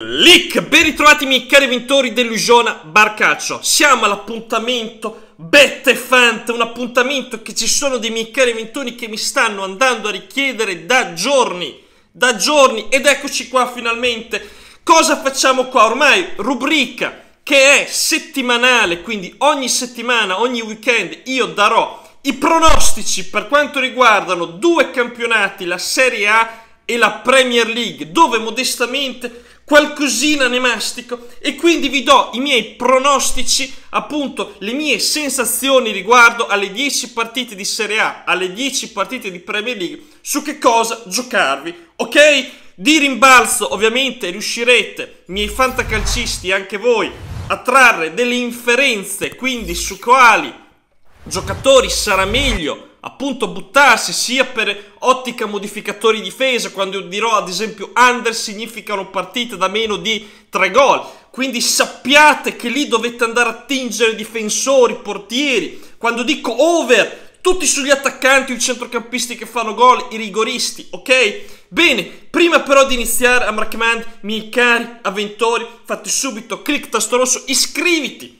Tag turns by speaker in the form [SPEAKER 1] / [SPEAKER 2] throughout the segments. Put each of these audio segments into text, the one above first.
[SPEAKER 1] Lick, ben ritrovati miei cari vintori dell'Usiona Barcaccio Siamo all'appuntamento Bette Fant, un appuntamento che ci sono dei miei cari vintori che mi stanno andando a richiedere da giorni Da giorni, ed eccoci qua finalmente Cosa facciamo qua? Ormai rubrica che è settimanale, quindi ogni settimana, ogni weekend io darò i pronostici per quanto riguardano due campionati, la Serie A e la Premier League Dove modestamente qualcosina ne mastico e quindi vi do i miei pronostici, appunto le mie sensazioni riguardo alle 10 partite di Serie A, alle 10 partite di Premier League, su che cosa giocarvi, ok? Di rimbalzo ovviamente riuscirete, miei fantacalcisti, anche voi, a trarre delle inferenze, quindi su quali giocatori sarà meglio appunto buttarsi sia per ottica modificatori difesa, quando io dirò ad esempio under significano partite da meno di 3 gol, quindi sappiate che lì dovete andare a tingere difensori, portieri, quando dico over tutti sugli attaccanti, i centrocampisti che fanno gol, i rigoristi, ok? Bene, prima però di iniziare, a Markman, miei cari avventori, fate subito clic tasto rosso, iscriviti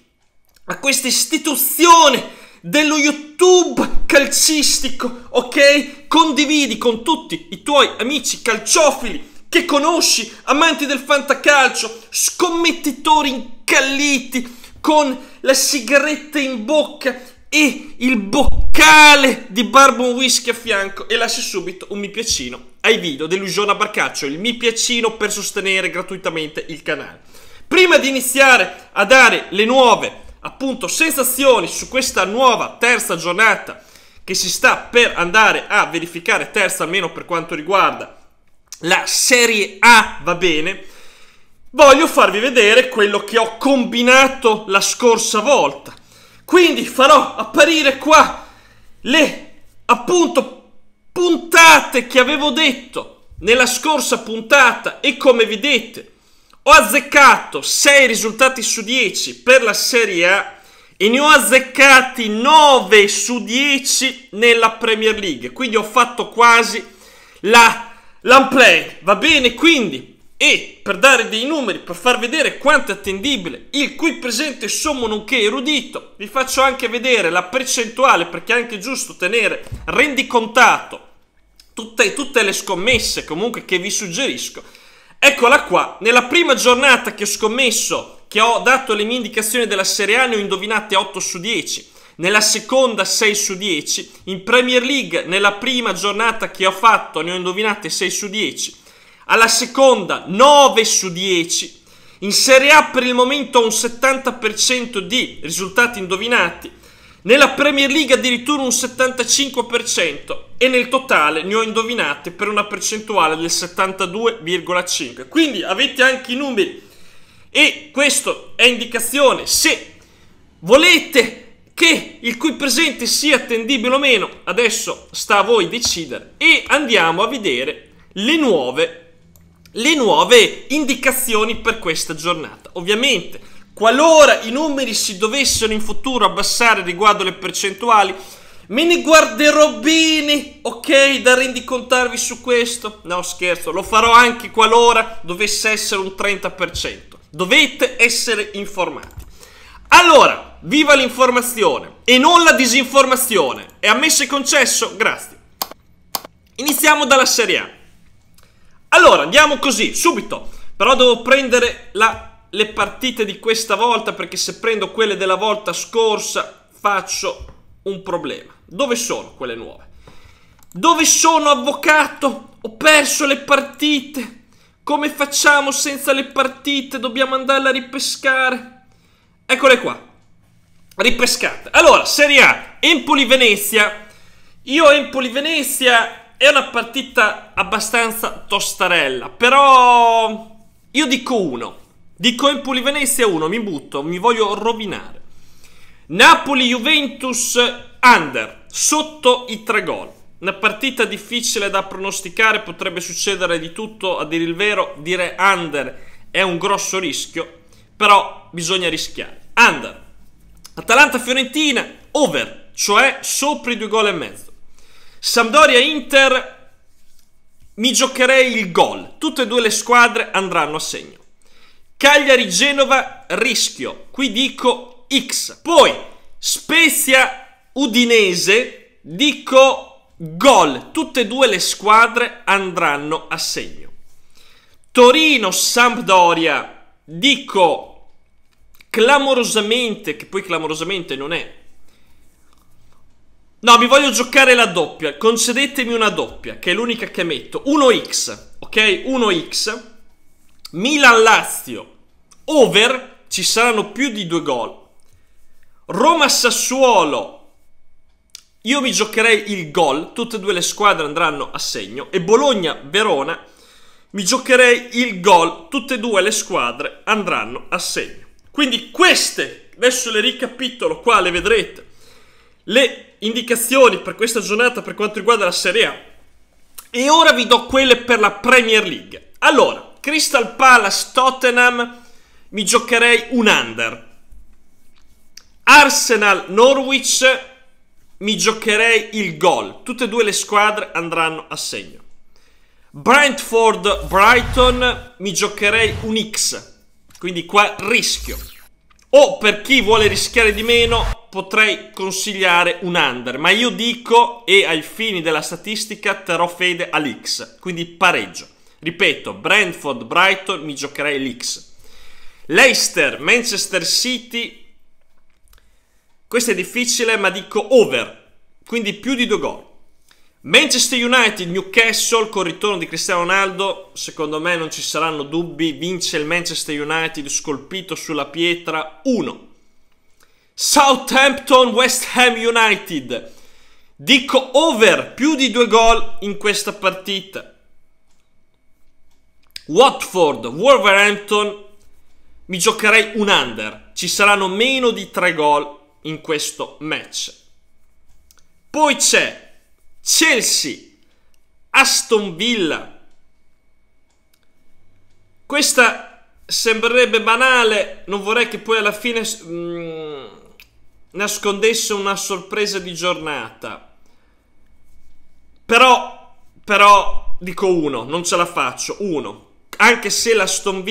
[SPEAKER 1] a questa istituzione dello YouTube calcistico, ok? Condividi con tutti i tuoi amici calciofili che conosci, amanti del fantacalcio, scommettitori incalliti con la sigaretta in bocca e il boccale di Barbon whisky a fianco e lasci subito un mi piacino ai video dell'Usiona Barcaccio, il mi piacino per sostenere gratuitamente il canale. Prima di iniziare a dare le nuove appunto sensazioni su questa nuova terza giornata che si sta per andare a verificare, terza almeno per quanto riguarda la Serie A, va bene. Voglio farvi vedere quello che ho combinato la scorsa volta. Quindi farò apparire qua le appunto puntate che avevo detto nella scorsa puntata e come vedete ho azzeccato 6 risultati su 10 per la Serie A e ne ho azzeccati 9 su 10 nella Premier League. Quindi ho fatto quasi la l'unplay. Va bene, quindi e per dare dei numeri, per far vedere quanto è attendibile il cui presente sommo nonché erudito, vi faccio anche vedere la percentuale perché è anche giusto tenere rendicontato tutte, tutte le scommesse comunque che vi suggerisco Eccola qua, nella prima giornata che ho scommesso, che ho dato le mie indicazioni della Serie A, ne ho indovinate 8 su 10. Nella seconda 6 su 10. In Premier League, nella prima giornata che ho fatto, ne ho indovinate 6 su 10. Alla seconda 9 su 10. In Serie A per il momento ho un 70% di risultati indovinati. Nella Premier League addirittura un 75% e nel totale ne ho indovinate per una percentuale del 72,5%. Quindi avete anche i numeri e questo è indicazione se volete che il cui presente sia attendibile o meno. Adesso sta a voi decidere e andiamo a vedere le nuove, le nuove indicazioni per questa giornata. Ovviamente Qualora i numeri si dovessero in futuro abbassare riguardo le percentuali, me ne guarderò bene, ok? Da rendicontarvi su questo? No, scherzo, lo farò anche qualora dovesse essere un 30%. Dovete essere informati. Allora, viva l'informazione e non la disinformazione. È ammesso e concesso? Grazie. Iniziamo dalla Serie A. Allora, andiamo così, subito. Però devo prendere la le partite di questa volta perché se prendo quelle della volta scorsa faccio un problema. Dove sono quelle nuove? Dove sono avvocato? Ho perso le partite. Come facciamo senza le partite? Dobbiamo andarle a ripescare. Eccole qua. Ripescate. Allora, Serie A, Empoli-Venezia. Io Empoli-Venezia è una partita abbastanza tostarella, però io dico uno. Di Coimpuli Venezia 1, mi butto, mi voglio rovinare. Napoli Juventus under, sotto i tre gol. Una partita difficile da pronosticare, potrebbe succedere di tutto, a dire il vero, dire under è un grosso rischio, però bisogna rischiare. Under. Atalanta Fiorentina over, cioè sopra i due gol e mezzo. Sampdoria Inter mi giocherei il gol. Tutte e due le squadre andranno a segno. Cagliari-Genova rischio, qui dico X. Poi Spezia-Udinese dico gol. Tutte e due le squadre andranno a segno. Torino-Sampdoria dico clamorosamente, che poi clamorosamente non è. No, mi voglio giocare la doppia. Concedetemi una doppia, che è l'unica che metto. 1x, ok? 1x. Milan-Lazio, over, ci saranno più di due gol. Roma-Sassuolo, io mi giocherei il gol, tutte e due le squadre andranno a segno. E Bologna-Verona, mi giocherei il gol, tutte e due le squadre andranno a segno. Quindi queste, adesso le ricapitolo qua, le vedrete. Le indicazioni per questa giornata per quanto riguarda la Serie A. E ora vi do quelle per la Premier League. Allora, Crystal Palace Tottenham mi giocherei un under. Arsenal Norwich mi giocherei il gol. Tutte e due le squadre andranno a segno. Brentford Brighton mi giocherei un X. Quindi qua rischio. O per chi vuole rischiare di meno potrei consigliare un under, ma io dico e ai fini della statistica terrò fede all'X, quindi pareggio. Ripeto, Brentford, Brighton, mi giocherei l'X. Leicester, Manchester City. Questo è difficile, ma dico over. Quindi più di due gol. Manchester United, Newcastle, col ritorno di Cristiano Ronaldo, secondo me non ci saranno dubbi, vince il Manchester United scolpito sulla pietra 1. Southampton, West Ham United. Dico over più di due gol in questa partita. Watford, Wolverhampton, mi giocherei un under. Ci saranno meno di 3 gol in questo match. Poi c'è Chelsea, Aston Villa. Questa sembrerebbe banale, non vorrei che poi alla fine mh, mm, nascondesse una sorpresa di giornata. Però, però, dico uno, non ce la faccio, uno anche se la Aston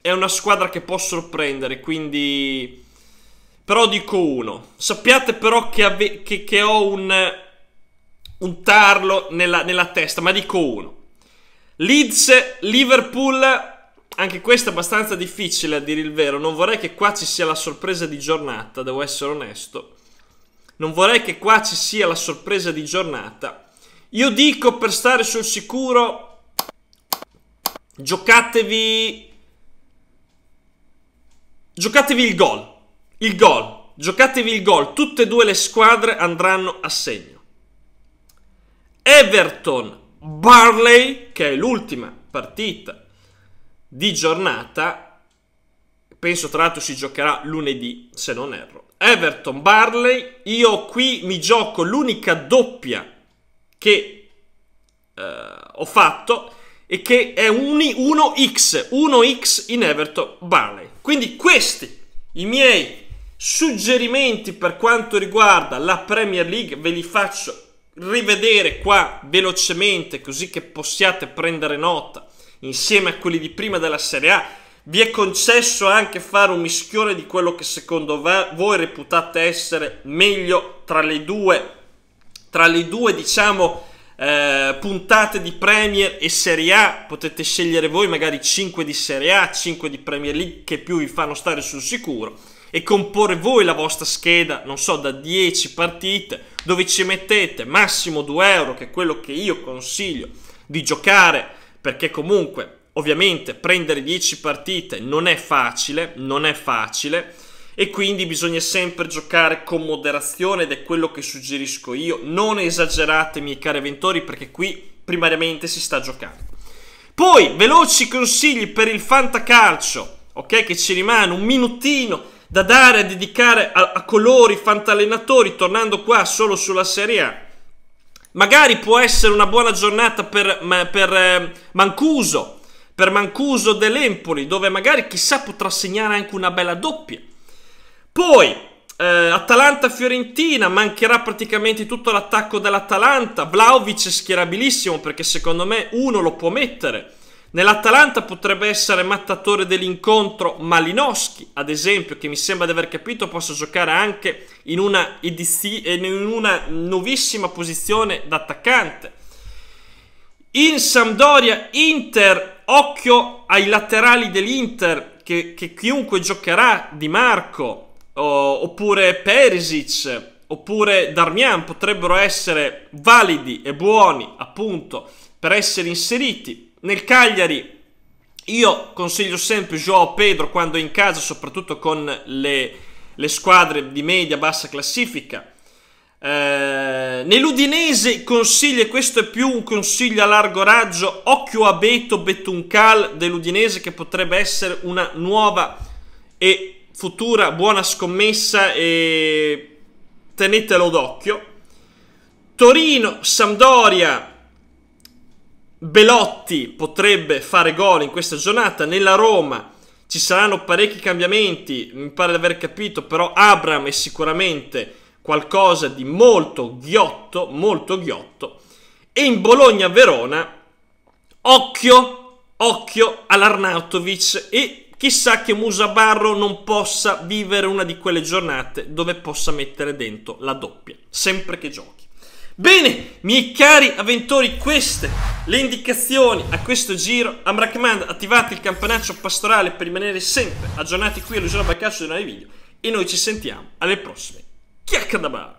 [SPEAKER 1] è una squadra che può sorprendere, quindi... Però dico uno. Sappiate però che, ave- che, che ho un, un tarlo nella, nella testa, ma dico uno. Leeds, Liverpool, anche questo è abbastanza difficile a dire il vero. Non vorrei che qua ci sia la sorpresa di giornata, devo essere onesto. Non vorrei che qua ci sia la sorpresa di giornata. Io dico per stare sul sicuro Giocatevi... Giocatevi il gol. Il gol. Giocatevi il gol. Tutte e due le squadre andranno a segno. Everton Barley, che è l'ultima partita di giornata, penso tra l'altro si giocherà lunedì, se non erro. Everton Barley, io qui mi gioco l'unica doppia che eh, ho fatto e che è 1x, 1x in Everton Burnley. Quindi questi i miei suggerimenti per quanto riguarda la Premier League ve li faccio rivedere qua velocemente così che possiate prendere nota insieme a quelli di prima della Serie A. Vi è concesso anche fare un mischione di quello che secondo voi reputate essere meglio tra le due, tra le due diciamo, eh, puntate di Premier e Serie A, potete scegliere voi magari 5 di Serie A, 5 di Premier League che più vi fanno stare sul sicuro e comporre voi la vostra scheda, non so, da 10 partite dove ci mettete massimo 2 euro, che è quello che io consiglio di giocare perché comunque ovviamente prendere 10 partite non è facile, non è facile e quindi bisogna sempre giocare con moderazione ed è quello che suggerisco io. Non esagerate, miei cari avventori, perché qui primariamente si sta giocando. Poi, veloci consigli per il fantacalcio, ok? Che ci rimane un minutino da dare a dedicare a, a colori fantallenatori, tornando qua solo sulla Serie A. Magari può essere una buona giornata per, per eh, Mancuso, per Mancuso dell'Empoli, dove magari chissà potrà segnare anche una bella doppia poi eh, Atalanta-Fiorentina, mancherà praticamente tutto l'attacco dell'Atalanta. Vlaovic è schierabilissimo perché secondo me uno lo può mettere. Nell'Atalanta potrebbe essere mattatore dell'incontro Malinowski, ad esempio, che mi sembra di aver capito possa giocare anche in una, in una nuovissima posizione d'attaccante. In Sampdoria, Inter, occhio ai laterali dell'Inter, che, che chiunque giocherà, Di Marco, oh, oppure Perisic, oppure Darmian potrebbero essere validi e buoni appunto per essere inseriti. Nel Cagliari io consiglio sempre Joao Pedro quando è in casa, soprattutto con le, le squadre di media-bassa classifica. Eh, nell'Udinese consiglio, e questo è più un consiglio a largo raggio, occhio a Beto Betuncal dell'Udinese che potrebbe essere una nuova e futura buona scommessa e tenetelo d'occhio. Torino, Sampdoria, Belotti potrebbe fare gol in questa giornata. Nella Roma ci saranno parecchi cambiamenti, mi pare di aver capito, però Abram è sicuramente qualcosa di molto ghiotto, molto ghiotto. E in Bologna-Verona, occhio, occhio all'Arnautovic e chissà che Musabarro non possa vivere una di quelle giornate dove possa mettere dentro la doppia, sempre che giochi. Bene, miei cari avventori, queste le indicazioni a questo giro. Amrakman, attivate il campanaccio pastorale per rimanere sempre aggiornati qui all'Usione Balcaccio dei nuovi video. E noi ci sentiamo alle prossime. Chiacchia da bar!